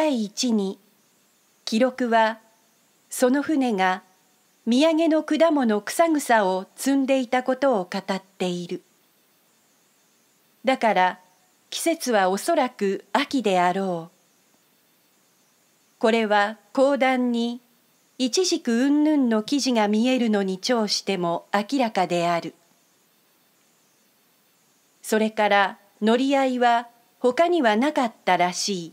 第一に記録はその船が土産の果物草草を摘んでいたことを語っているだから季節はおそらく秋であろうこれは講談に一軸うんぬんの記事が見えるのに長しても明らかであるそれから乗り合いは他にはなかったらしい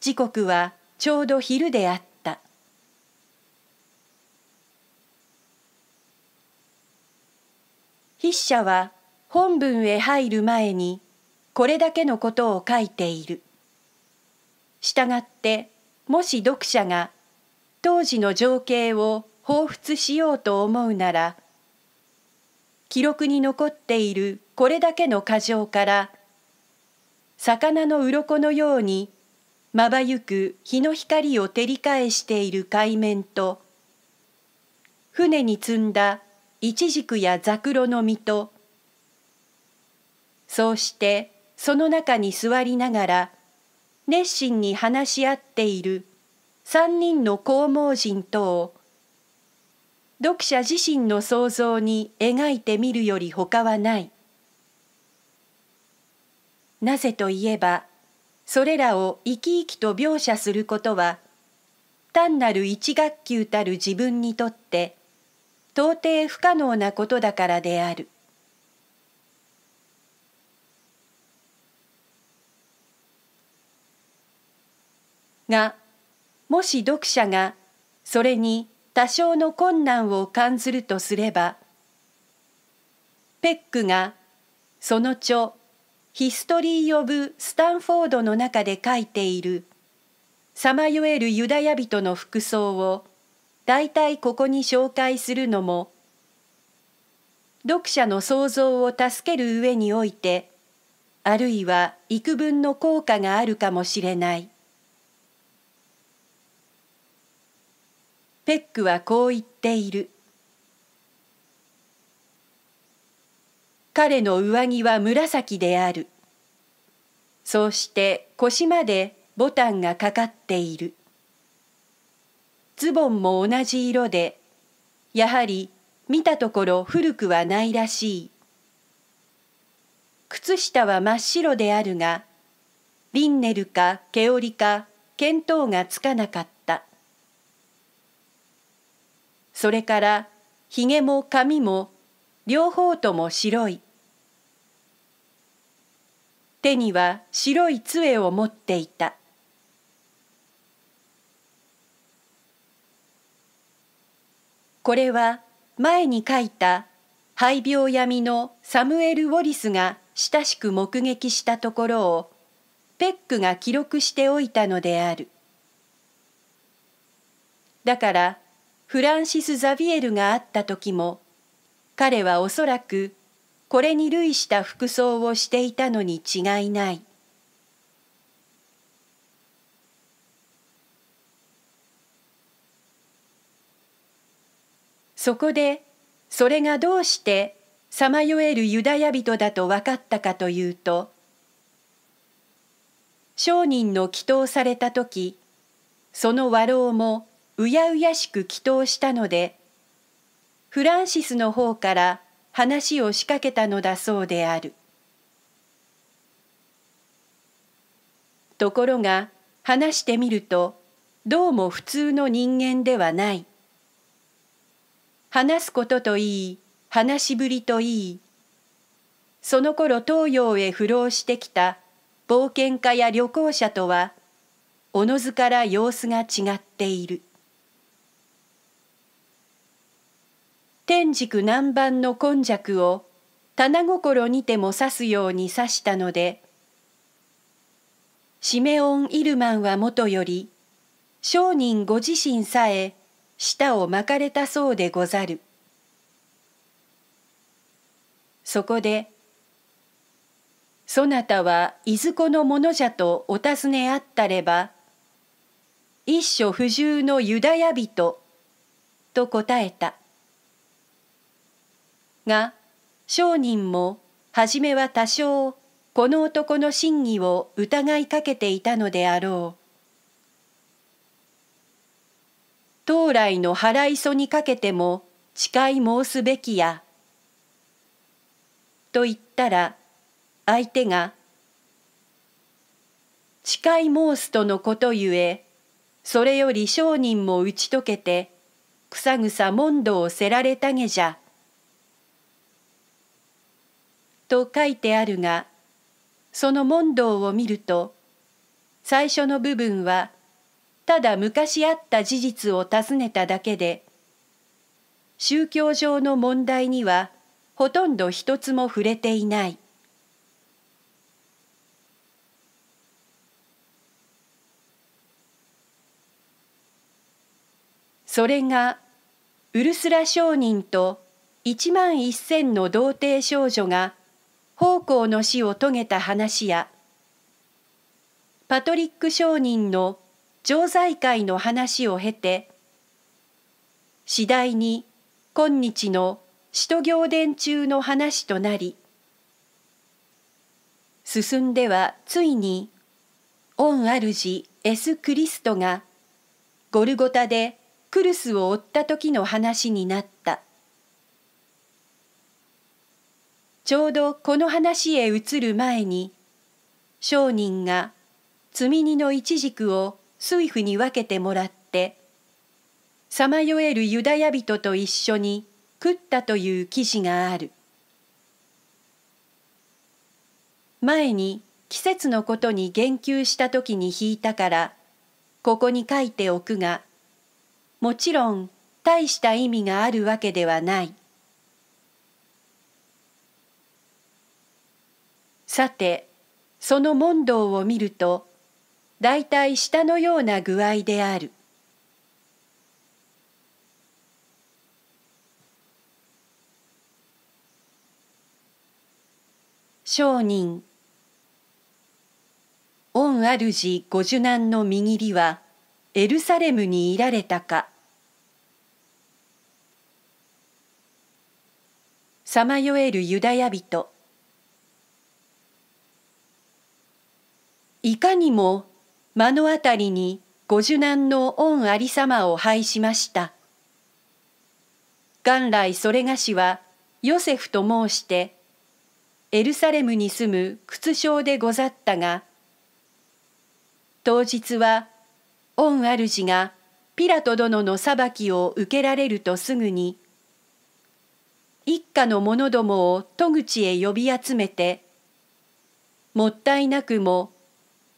時刻はちょうど昼であった筆者は本文へ入る前にこれだけのことを書いているしたがってもし読者が当時の情景を彷彿しようと思うなら記録に残っているこれだけの過剰から魚の鱗のようにまばゆく日の光を照り返している海面と船に積んだいちじくやザクロの実とそうしてその中に座りながら熱心に話し合っている三人の公盲人とを読者自身の想像に描いてみるよりほかはない。なぜといえばそれらを生き生きと描写することは単なる一学級たる自分にとって到底不可能なことだからである。がもし読者がそれに多少の困難を感ずるとすればペックがその著ヒストリー・オブ・スタンフォードの中で書いているさまよえるユダヤ人の服装を大体ここに紹介するのも読者の想像を助ける上においてあるいは幾分の効果があるかもしれないペックはこう言っている彼の上着は紫である。そうして腰までボタンがかかっているズボンも同じ色でやはり見たところ古くはないらしい靴下は真っ白であるがリンネルか毛織か見当がつかなかったそれからひげも髪も両方とも白い手には白い杖を持っていたこれは前に書いた肺病闇のサムエル・ウォリスが親しく目撃したところをペックが記録しておいたのであるだからフランシス・ザビエルがあった時も彼はおそらくこれに類した服装をしていたのに違いない。そこでそれがどうしてさまよえるユダヤ人だと分かったかというと商人の祈祷された時その和老もうやうやしく祈祷したのでフランシスの方から話を仕掛けたのだそうであるところが話してみるとどうも普通の人間ではない話すことといい話しぶりといいその頃東洋へ浮浪してきた冒険家や旅行者とはおのずから様子が違っている。天竺南蛮の根尺を棚心にても刺すように刺したのでシメオン・イルマンはもとより商人ご自身さえ舌を巻かれたそうでござるそこで「そなたはいずこの者のじゃ」とお尋ねあったれば「一所不従のユダヤ人」と答えた。が商人も初めは多少この男の真偽を疑いかけていたのであろう当来の腹磯にかけても誓い申すべきや」と言ったら相手が「誓い申すとのことゆえそれより商人も打ち解けて草草問答をせられたげじゃ」と書いてあるがその問答を見ると最初の部分はただ昔あった事実を尋ねただけで宗教上の問題にはほとんど一つも触れていない。それがウルスラ商人と1万1,000の童貞少女が奉公の死を遂げた話やパトリック商人の常在会の話を経て次第に今日の使徒行伝中の話となり進んではついに御主エス・クリストがゴルゴタでクルスを追った時の話になった。ちょうどこの話へ移る前に商人が積み荷の一軸を水夫に分けてもらってさまよえるユダヤ人と一緒に食ったという記事がある前に季節のことに言及した時に引いたからここに書いておくがもちろん大した意味があるわけではない。さてその問答を見ると大体下のような具合である。商人御主ご受難の右利はエルサレムにいられたかさまよえるユダヤ人いかにも目の当たりにご受難の御ありさまを拝しました。元来それがしはヨセフと申してエルサレムに住む靴症でござったが当日は御主がピラト殿の裁きを受けられるとすぐに一家の者どもを戸口へ呼び集めてもったいなくも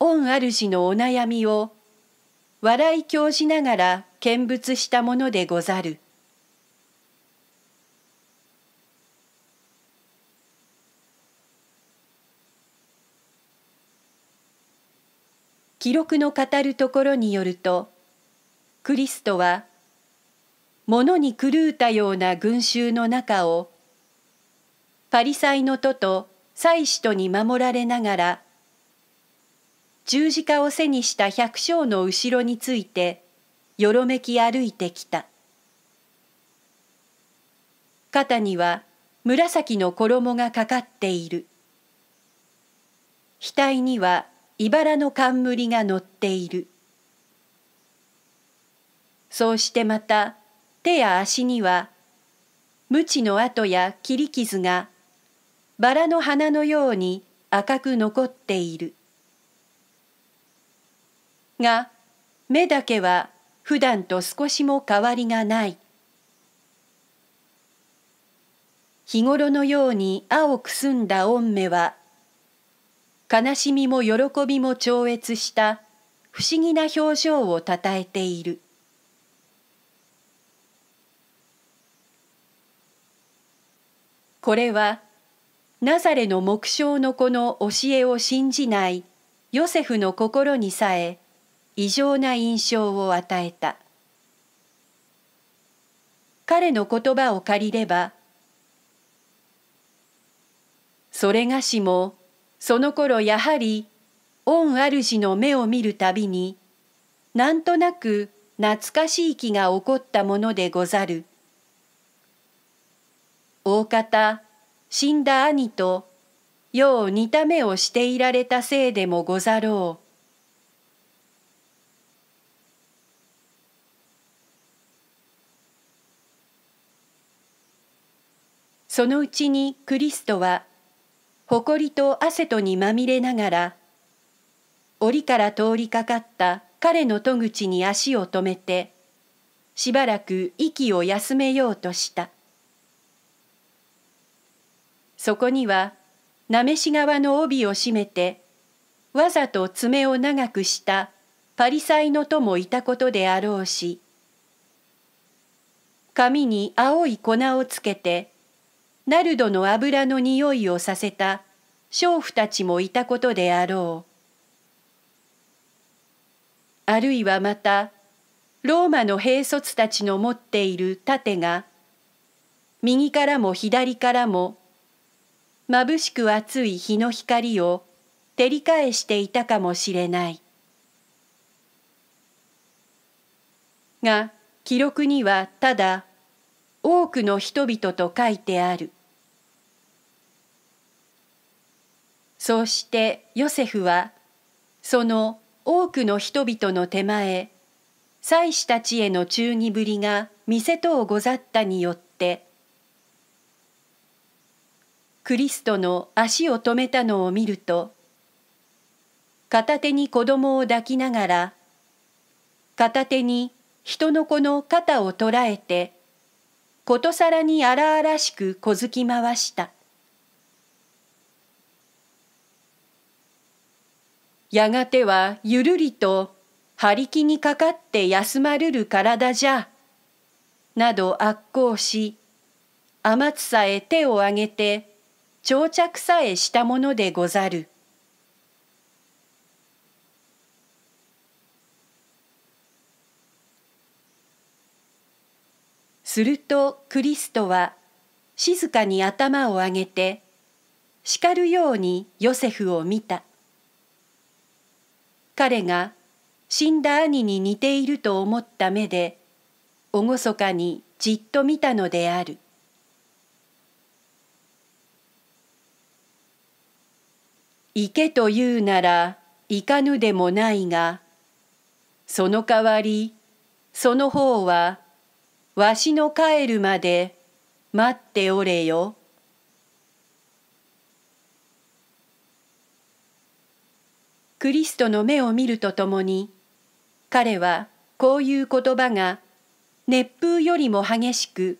御主のお悩みを笑い教しながら見物したものでござる。記録の語るところによるとクリストは物に狂うたような群衆の中をパリサイの徒と祭司とに守られながら十字架を背にした百姓の後ろについてよろめき歩いてきた肩には紫の衣がかかっている額には茨の冠が乗っているそうしてまた手や足には無知の跡や切り傷がバラの花のように赤く残っている。が目だけは普段と少しも変わりがない日頃のように青く澄んだ御目は悲しみも喜びも超越した不思議な表情をたたえているこれはナザレの目標の子の教えを信じないヨセフの心にさえ異常な印象を与えた彼の言葉を借りればそれがしもその頃やはり御主の目を見るたびになんとなく懐かしい気が起こったものでござる大方死んだ兄とよう似た目をしていられたせいでもござろうそのうちにクリストは誇りと汗とにまみれながら檻から通りかかった彼の戸口に足を止めてしばらく息を休めようとしたそこにはなめし側の帯を締めてわざと爪を長くしたパリサイの友もいたことであろうし紙に青い粉をつけてナルドの油の匂いをさせた娼婦たちもいたことであろう。あるいはまた、ローマの兵卒たちの持っている盾が、右からも左からも、眩しく熱い日の光を照り返していたかもしれない。が、記録にはただ、多くの人々と書いてある。そうしてヨセフはその多くの人々の手前祭司たちへの忠義ぶりが見せとうござったによってクリストの足を止めたのを見ると片手に子供を抱きながら片手に人の子の肩を捉えてことさらに荒々しく小突き回した。やがてはゆるりと張り気にかかって休まるる体じゃ。など悪行し、天津さえ手を挙げて、長着さえしたものでござる。するとクリストは静かに頭を上げて叱るようにヨセフを見た。彼が死んだ兄に似ていると思った目で厳かにじっと見たのである「行けと言うなら行かぬでもないがその代わりその方はわしの帰るまで待っておれよ」。クリストの目を見るとともに彼はこういう言葉が熱風よりも激しく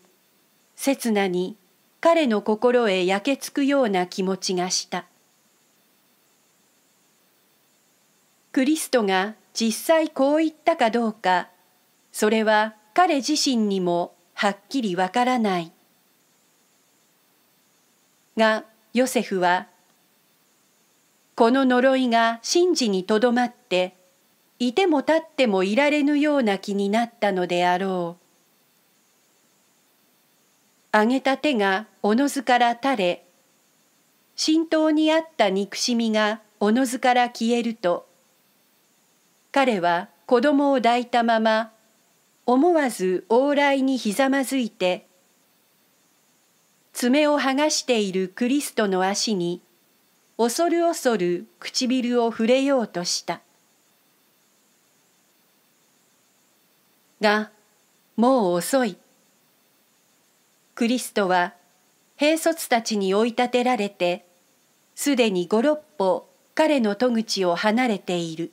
刹那に彼の心へ焼けつくような気持ちがしたクリストが実際こう言ったかどうかそれは彼自身にもはっきりわからないがヨセフはこの呪いが神事にとどまっていても立ってもいられぬような気になったのであろう上げた手がおのずから垂れ心頭にあった憎しみがおのずから消えると彼は子供を抱いたまま思わず往来にひざまずいて爪を剥がしているクリストの足に恐る恐る唇を触れようとしたがもう遅いクリストは兵卒たちに追い立てられてすでに五六歩彼の戸口を離れている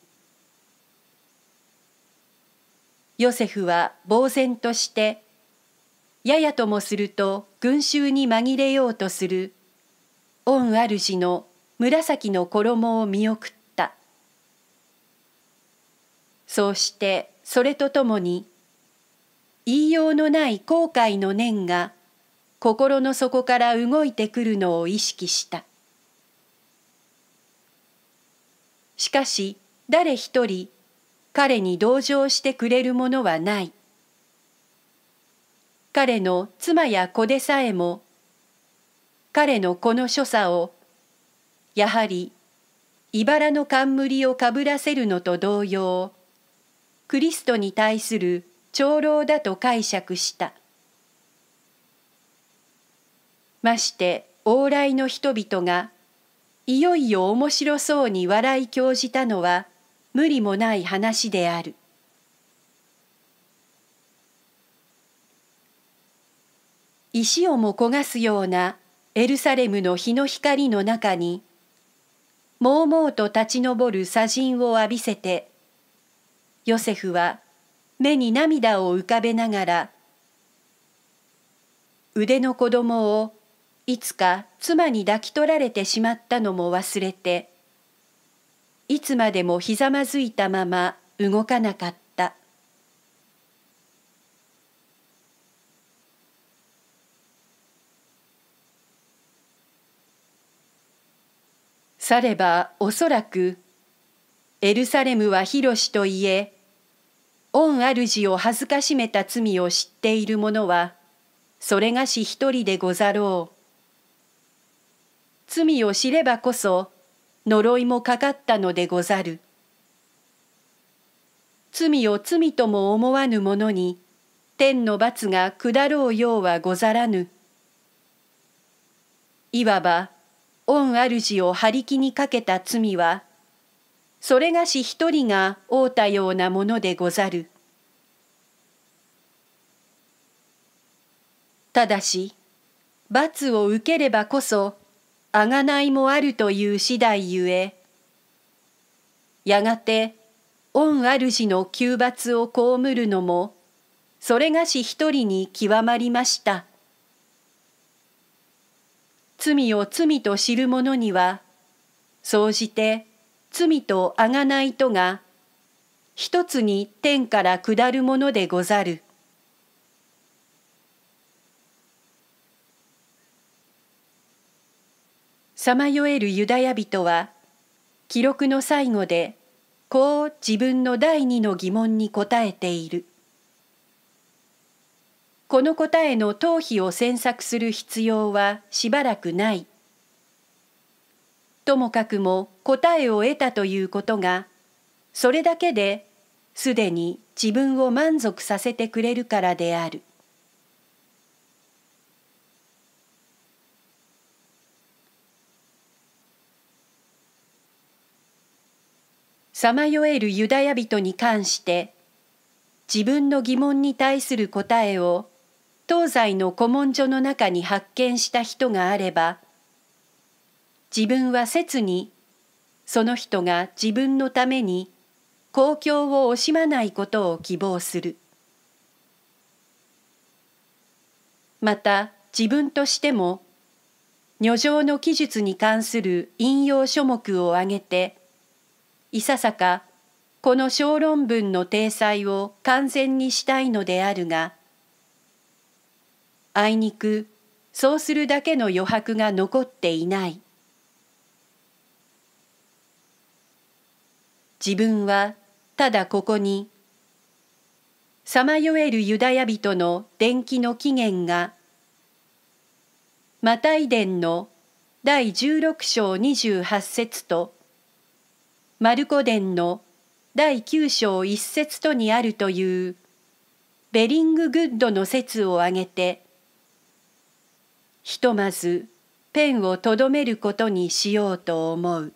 ヨセフは呆然としてややともすると群衆に紛れようとする御主の紫の衣を見送ったそうしてそれとともに言いようのない後悔の念が心の底から動いてくるのを意識したしかし誰一人彼に同情してくれるものはない彼の妻や子でさえも彼のこの所作をやはり茨の冠をかぶらせるのと同様クリストに対する長老だと解釈したまして往来の人々がいよいよ面白そうに笑い興じたのは無理もない話である石をも焦がすようなエルサレムの日の光の中にもうもうと立ち上る砂塵を浴びせてヨセフは目に涙を浮かべながら腕の子供をいつか妻に抱き取られてしまったのも忘れていつまでもひざまずいたまま動かなかった。さればおそらくエルサレムは広しといえ御主を恥ずかしめた罪を知っている者はそれがし一人でござろう罪を知ればこそ呪いもかかったのでござる罪を罪とも思わぬ者に天の罰が下ろうようはござらぬいわば御主を張り気にかけた罪は、それがし一人が負うたようなものでござる。ただし、罰を受ければこそ、あがないもあるという次第ゆえ、やがて、御主の窮罰を被るのも、それがし一人に極まりました。罪を罪と知る者には、総じて罪とあがないとが、一つに天から下るものでござる。さまよえるユダヤ人は、記録の最後で、こう自分の第二の疑問に答えている。この答えの頭皮を詮索する必要はしばらくない。ともかくも答えを得たということがそれだけですでに自分を満足させてくれるからである。さまよえるユダヤ人に関して自分の疑問に対する答えを東西の古文書の中に発見した人があれば自分は切にその人が自分のために公共を惜しまないことを希望するまた自分としても女性の記述に関する引用書目を挙げていささかこの小論文の体裁を完全にしたいのであるがあいにくそうするだけの余白が残っていない自分はただここにさまよえるユダヤ人の伝記の起源がマタイ伝の第16章28節とマルコ伝の第9章1節とにあるというベリング・グッドの説を挙げてひとまずペンをとどめることにしようと思う。